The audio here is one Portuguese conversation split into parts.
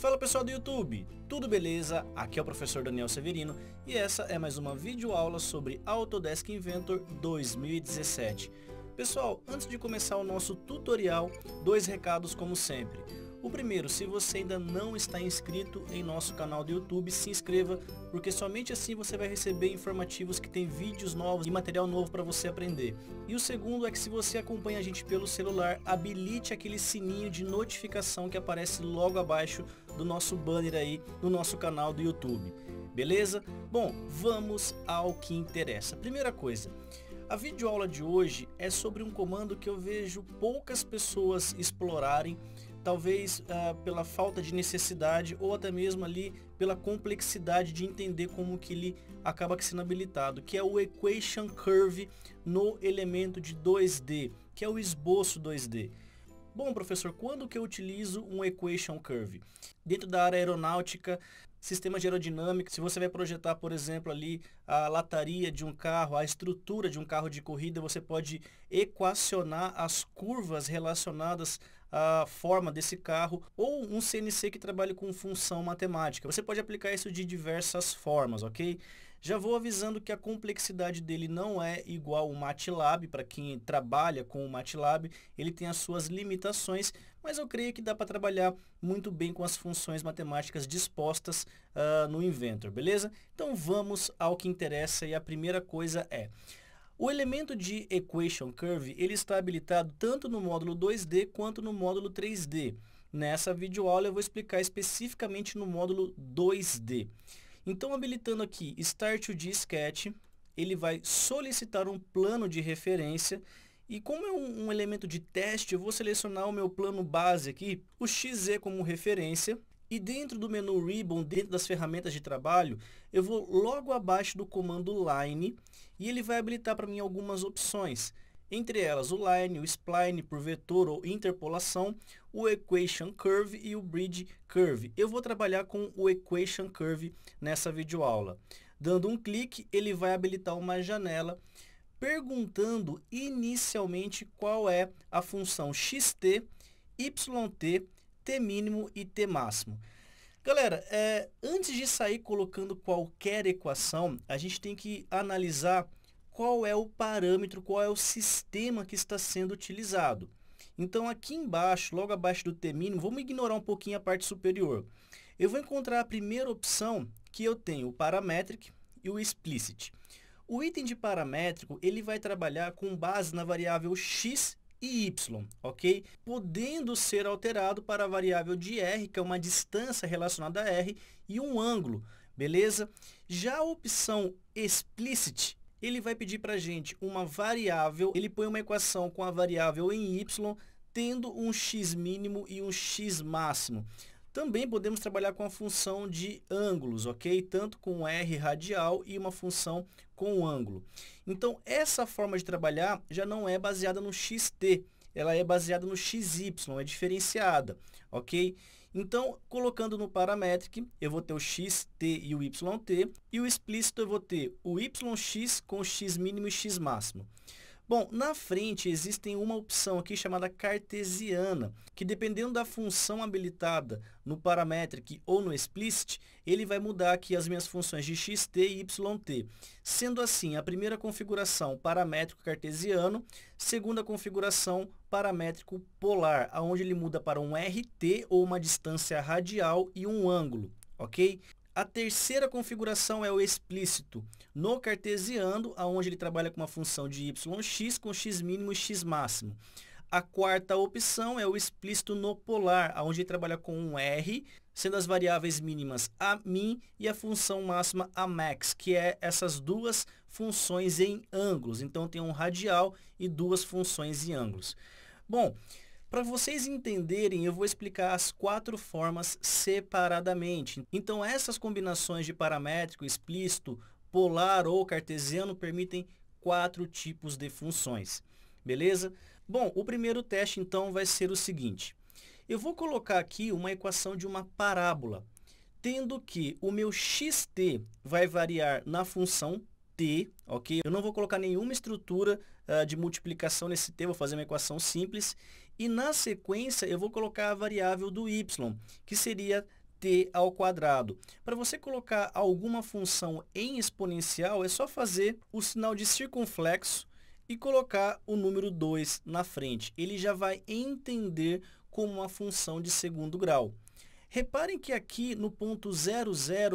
Fala pessoal do YouTube, tudo beleza? Aqui é o professor Daniel Severino e essa é mais uma videoaula sobre Autodesk Inventor 2017. Pessoal, antes de começar o nosso tutorial, dois recados como sempre. O primeiro, se você ainda não está inscrito em nosso canal do YouTube, se inscreva, porque somente assim você vai receber informativos que tem vídeos novos e material novo para você aprender. E o segundo é que se você acompanha a gente pelo celular, habilite aquele sininho de notificação que aparece logo abaixo do nosso banner aí no nosso canal do YouTube. Beleza? Bom, vamos ao que interessa. Primeira coisa, a videoaula de hoje é sobre um comando que eu vejo poucas pessoas explorarem talvez ah, pela falta de necessidade ou até mesmo ali pela complexidade de entender como que ele acaba sendo habilitado, que é o equation curve no elemento de 2D, que é o esboço 2D. Bom, professor, quando que eu utilizo um equation curve? Dentro da área aeronáutica, sistemas de aerodinâmica, se você vai projetar, por exemplo, ali a lataria de um carro, a estrutura de um carro de corrida, você pode equacionar as curvas relacionadas a forma desse carro ou um CNC que trabalhe com função matemática. Você pode aplicar isso de diversas formas, ok? Já vou avisando que a complexidade dele não é igual o MATLAB, para quem trabalha com o MATLAB, ele tem as suas limitações, mas eu creio que dá para trabalhar muito bem com as funções matemáticas dispostas uh, no Inventor, beleza? Então vamos ao que interessa e a primeira coisa é, o elemento de Equation Curve ele está habilitado tanto no módulo 2D quanto no módulo 3D. Nessa videoaula eu vou explicar especificamente no módulo 2D. Então habilitando aqui Start de Sketch, ele vai solicitar um plano de referência e como é um, um, elemento de teste, eu vou selecionar o meu plano base aqui, o XZ como referência. E dentro do menu Ribbon, dentro das ferramentas de trabalho, eu vou logo abaixo do comando line e ele vai habilitar para mim algumas opções. Entre elas, o line, o spline por vetor ou interpolação, o equation curve e o bridge curve. Eu vou trabalhar com o equation curve nessa videoaula. Dando um clique, ele vai habilitar uma janela perguntando inicialmente qual é a função xt, yt, t mínimo e t máximo. Galera, é, antes de sair colocando qualquer equação, a gente tem que analisar qual é o parâmetro, qual é o sistema que está sendo utilizado. Então aqui embaixo, logo abaixo do T mínimo, vamos ignorar um pouquinho a parte superior. Eu vou encontrar a primeira opção que eu tenho, o parametric e o explicit. O item de paramétrico, ele vai trabalhar com base na variável x e y, ok? Podendo ser alterado para a variável de r, que é uma distância relacionada a r, e um ângulo, beleza? Já a opção explicit, ele vai pedir para a gente uma variável, ele põe uma equação com a variável em y, tendo um x mínimo e um x máximo. Também podemos trabalhar com a função de ângulos, ok? Tanto com R radial e uma função com ângulo. Então, essa forma de trabalhar já não é baseada no xt, ela é baseada no xy, é diferenciada, ok? Então, colocando no parametric, eu vou ter o xt e o yt, e o explícito eu vou ter o yx com x mínimo e x máximo. Bom, na frente existem uma opção aqui chamada cartesiana, que dependendo da função habilitada no parametric ou no explicit, ele vai mudar aqui as minhas funções de xt e yt. Sendo assim, a primeira configuração paramétrico cartesiano, segunda configuração paramétrico polar, aonde ele muda para um RT ou uma distância radial e um ângulo, ok? A terceira configuração é o explícito. No cartesiano, aonde ele trabalha com uma função de yx com x mínimo e x máximo. A quarta opção é o explícito no polar, onde ele trabalha com um r, sendo as variáveis mínimas a min e a função máxima a max, que é essas duas funções em ângulos. Então, tem um radial e duas funções em ângulos. Bom, para vocês entenderem, eu vou explicar as quatro formas separadamente. Então, essas combinações de paramétrico, explícito, polar ou cartesiano permitem quatro tipos de funções. Beleza? Bom, o primeiro teste então vai ser o seguinte. Eu vou colocar aqui uma equação de uma parábola, tendo que o meu xt vai variar na função t, ok? Eu não vou colocar nenhuma estrutura uh, de multiplicação nesse t, vou fazer uma equação simples. E na sequência, eu vou colocar a variável do y, que seria t ao quadrado. Para você colocar alguma função em exponencial, é só fazer o sinal de circunflexo e colocar o número 2 na frente. Ele já vai entender como uma função de segundo grau. Reparem que aqui no ponto 00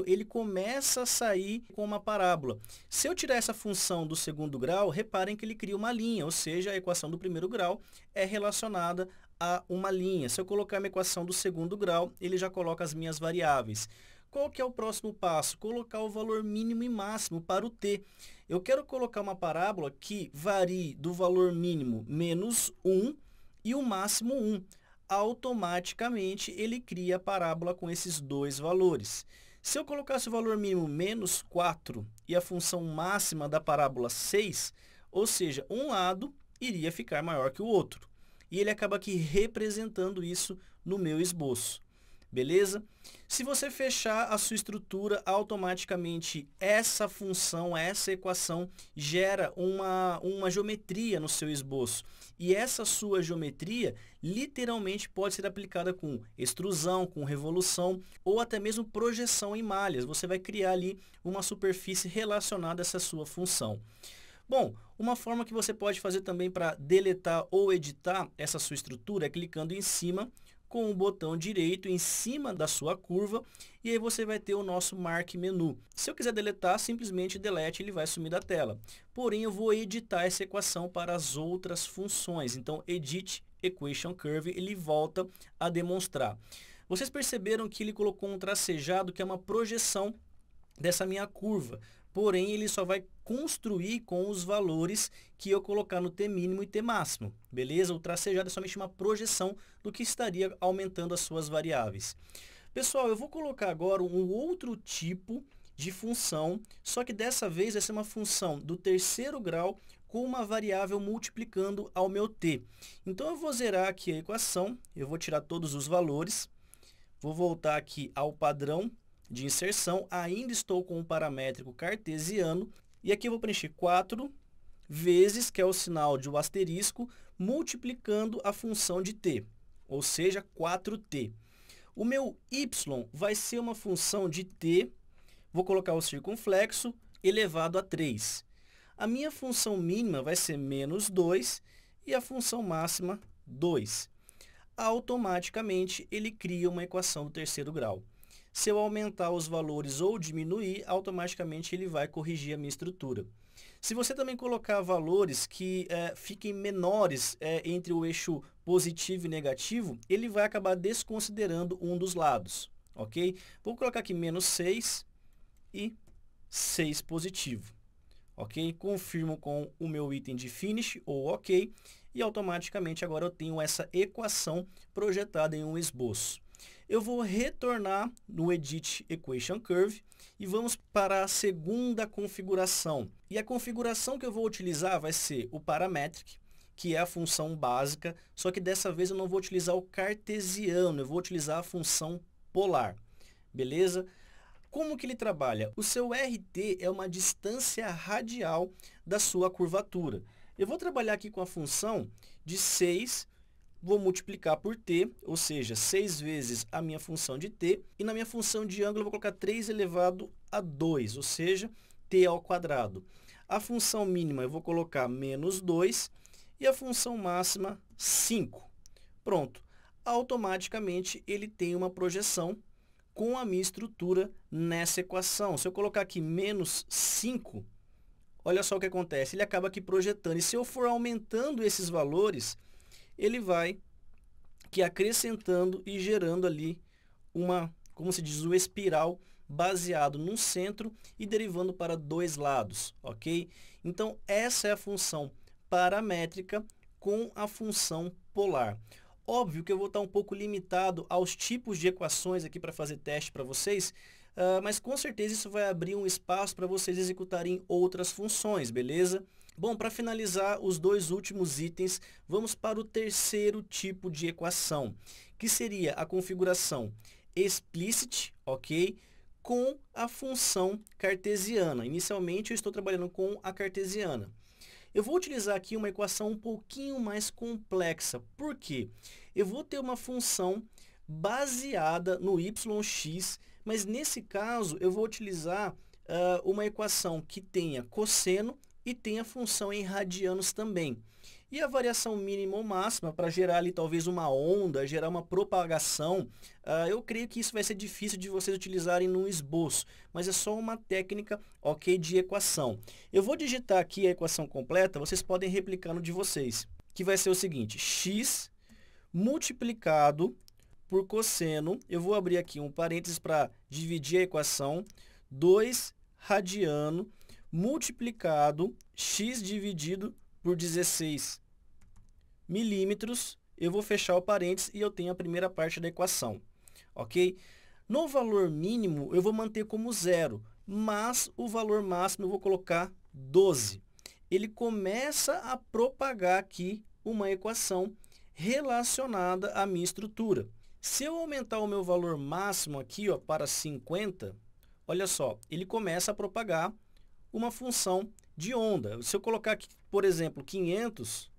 ele começa a sair com uma parábola. Se eu tirar essa função do segundo grau, reparem que ele cria uma linha, ou seja, a equação do primeiro grau é relacionada a uma linha. Se eu colocar uma equação do segundo grau, ele já coloca as minhas variáveis. Qual que é o próximo passo? Colocar o valor mínimo e máximo para o t. Eu quero colocar uma parábola que varie do valor mínimo menos 1 e o máximo 1 automaticamente ele cria a parábola com esses dois valores. Se eu colocasse o valor mínimo menos 4 e a função máxima da parábola 6, ou seja, um lado iria ficar maior que o outro. E ele acaba aqui representando isso no meu esboço. Beleza? Se você fechar a sua estrutura, automaticamente essa função, essa equação gera uma, uma geometria no seu esboço. E essa sua geometria literalmente pode ser aplicada com extrusão, com revolução ou até mesmo projeção em malhas. Você vai criar ali uma superfície relacionada a essa sua função. Bom, uma forma que você pode fazer também para deletar ou editar essa sua estrutura é clicando em cima com o botão direito em cima da sua curva e aí você vai ter o nosso Mark Menu. Se eu quiser deletar, simplesmente delete, ele vai sumir da tela. Porém, eu vou editar essa equação para as outras funções. Então, Edit Equation Curve, ele volta a demonstrar. Vocês perceberam que ele colocou um tracejado que é uma projeção dessa minha curva porém ele só vai construir com os valores que eu colocar no T mínimo e T máximo, beleza? O tracejado é somente uma projeção do que estaria aumentando as suas variáveis. Pessoal, eu vou colocar agora um outro tipo de função, só que dessa vez vai ser uma função do terceiro grau com uma variável multiplicando ao meu t. Então, eu vou zerar aqui a equação, eu vou tirar todos os valores, vou voltar aqui ao padrão de inserção, ainda estou com o um paramétrico cartesiano, e aqui eu vou preencher 4 vezes, que é o sinal de um asterisco, multiplicando a função de t, ou seja, 4t. O meu y vai ser uma função de t, vou colocar o circunflexo, elevado a 3. A minha função mínima vai ser menos 2 e a função máxima 2. Automaticamente, ele cria uma equação do terceiro grau. Se eu aumentar os valores ou diminuir, automaticamente ele vai corrigir a minha estrutura. Se você também colocar valores que é, fiquem menores é, entre o eixo positivo e negativo, ele vai acabar desconsiderando um dos lados, ok? Vou colocar aqui menos 6 e 6 positivo, ok? Confirmo com o meu item de finish ou ok, e automaticamente agora eu tenho essa equação projetada em um esboço. Eu vou retornar no Edit Equation Curve e vamos para a segunda configuração. E a configuração que eu vou utilizar vai ser o Parametric, que é a função básica, só que dessa vez eu não vou utilizar o cartesiano, eu vou utilizar a função polar. Beleza? Como que ele trabalha? O seu RT é uma distância radial da sua curvatura. Eu vou trabalhar aqui com a função de 6 vou multiplicar por t, ou seja, 6 vezes a minha função de t, e na minha função de ângulo eu vou colocar 3 elevado a 2, ou seja, t ao quadrado. A função mínima eu vou colocar menos 2 e a função máxima 5. Pronto. Automaticamente ele tem uma projeção com a minha estrutura nessa equação. Se eu colocar aqui menos 5, olha só o que acontece. Ele acaba aqui projetando. E se eu for aumentando esses valores, ele vai que acrescentando e gerando ali uma, como se diz, uma espiral baseado num centro e derivando para dois lados, ok? Então, essa é a função paramétrica com a função polar. Óbvio que eu vou estar um pouco limitado aos tipos de equações aqui para fazer teste para vocês, uh, mas com certeza isso vai abrir um espaço para vocês executarem outras funções, beleza? Bom, para finalizar os dois últimos itens, vamos para o terceiro tipo de equação, que seria a configuração explicit, ok? Com a função cartesiana. Inicialmente, eu estou trabalhando com a cartesiana. Eu vou utilizar aqui uma equação um pouquinho mais complexa. Por quê? Eu vou ter uma função baseada no yx, mas nesse caso eu vou utilizar uh, uma equação que tenha cosseno e tem a função em radianos também. E a variação mínima ou máxima, para gerar ali talvez uma onda, gerar uma propagação, uh, eu creio que isso vai ser difícil de vocês utilizarem num esboço, mas é só uma técnica, ok, de equação. Eu vou digitar aqui a equação completa, vocês podem replicar no de vocês, que vai ser o seguinte, x multiplicado por cosseno, eu vou abrir aqui um parênteses para dividir a equação, 2 radiano multiplicado x dividido por 16 milímetros, eu vou fechar o parênteses e eu tenho a primeira parte da equação, ok? No valor mínimo, eu vou manter como zero, mas o valor máximo eu vou colocar 12. Ele começa a propagar aqui uma equação relacionada à minha estrutura. Se eu aumentar o meu valor máximo aqui ó, para 50, olha só, ele começa a propagar uma função de onda. Se eu colocar aqui, por exemplo, 500,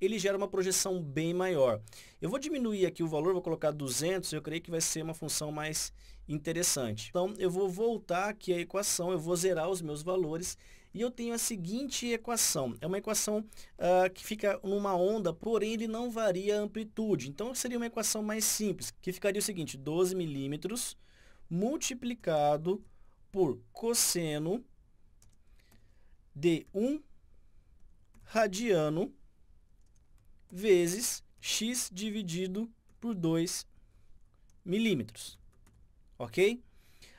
ele gera uma projeção bem maior. Eu vou diminuir aqui o valor, vou colocar 200, eu creio que vai ser uma função mais interessante. Então, eu vou voltar aqui à equação, eu vou zerar os meus valores e eu tenho a seguinte equação. É uma equação ah, que fica numa onda, porém ele não varia a amplitude. Então, seria uma equação mais simples, que ficaria o seguinte, 12 milímetros multiplicado por cosseno de 1 radiano vezes x dividido por 2 milímetros. Ok?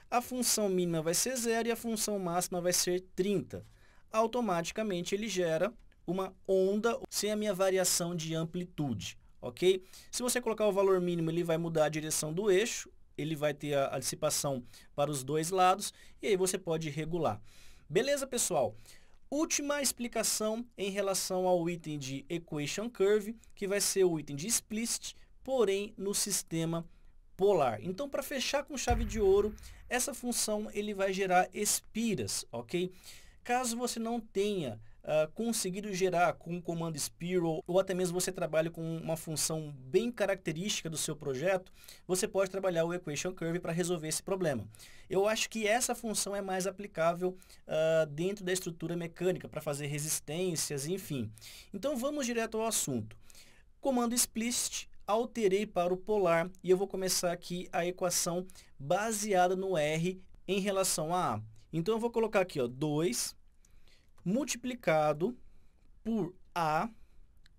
A função mínima vai ser zero e a função máxima vai ser 30. Automaticamente ele gera uma onda sem a minha variação de amplitude. Ok? Se você colocar o valor mínimo, ele vai mudar a direção do eixo, ele vai ter a, a dissipação para os dois lados e aí você pode regular. Beleza, pessoal? última explicação em relação ao item de equation curve, que vai ser o item de explicit, porém no sistema polar. Então, para fechar com chave de ouro, essa função ele vai gerar espiras, ok? Caso você não tenha uh, conseguido gerar com o comando Spiral, ou até mesmo você trabalha com uma função bem característica do seu projeto, você pode trabalhar o Equation Curve para resolver esse problema. Eu acho que essa função é mais aplicável uh, dentro da estrutura mecânica, para fazer resistências, enfim. Então vamos direto ao assunto. Comando explicit alterei para o polar e eu vou começar aqui a equação baseada no R em relação a A. Então, eu vou colocar aqui ó, 2 multiplicado por A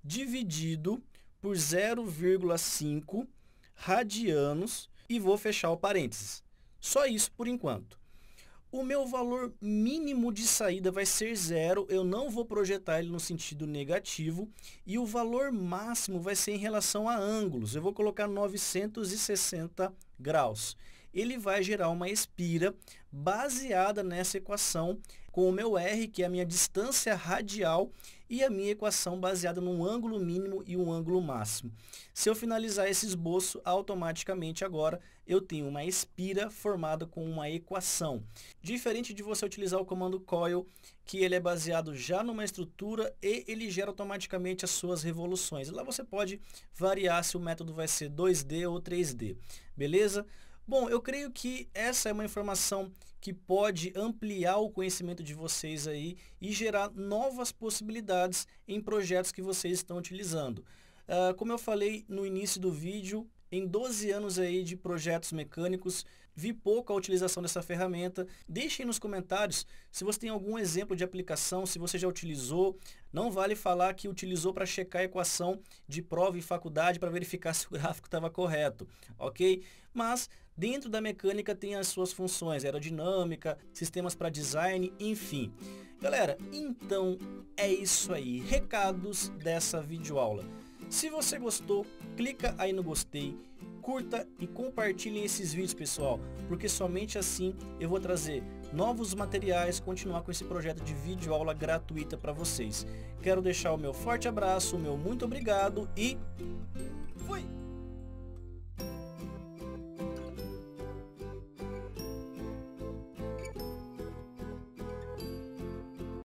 dividido por 0,5 radianos e vou fechar o parênteses. Só isso por enquanto. O meu valor mínimo de saída vai ser zero, eu não vou projetar ele no sentido negativo e o valor máximo vai ser em relação a ângulos. Eu vou colocar 960 graus ele vai gerar uma espira baseada nessa equação com o meu R, que é a minha distância radial, e a minha equação baseada num ângulo mínimo e um ângulo máximo. Se eu finalizar esse esboço, automaticamente agora eu tenho uma espira formada com uma equação. Diferente de você utilizar o comando coil, que ele é baseado já numa estrutura e ele gera automaticamente as suas revoluções. Lá você pode variar se o método vai ser 2D ou 3D, beleza? Bom, eu creio que essa é uma informação que pode ampliar o conhecimento de vocês aí e gerar novas possibilidades em projetos que vocês estão utilizando. Uh, como eu falei no início do vídeo, em 12 anos aí de projetos mecânicos, vi pouco a utilização dessa ferramenta. Deixem nos comentários se você tem algum exemplo de aplicação, se você já utilizou. Não vale falar que utilizou para checar a equação de prova e faculdade para verificar se o gráfico estava correto, ok? Mas Dentro da mecânica tem as suas funções, aerodinâmica, sistemas para design, enfim. Galera, então é isso aí, recados dessa videoaula. Se você gostou, clica aí no gostei, curta e compartilhe esses vídeos, pessoal, porque somente assim eu vou trazer novos materiais, continuar com esse projeto de videoaula gratuita para vocês. Quero deixar o meu forte abraço, o meu muito obrigado e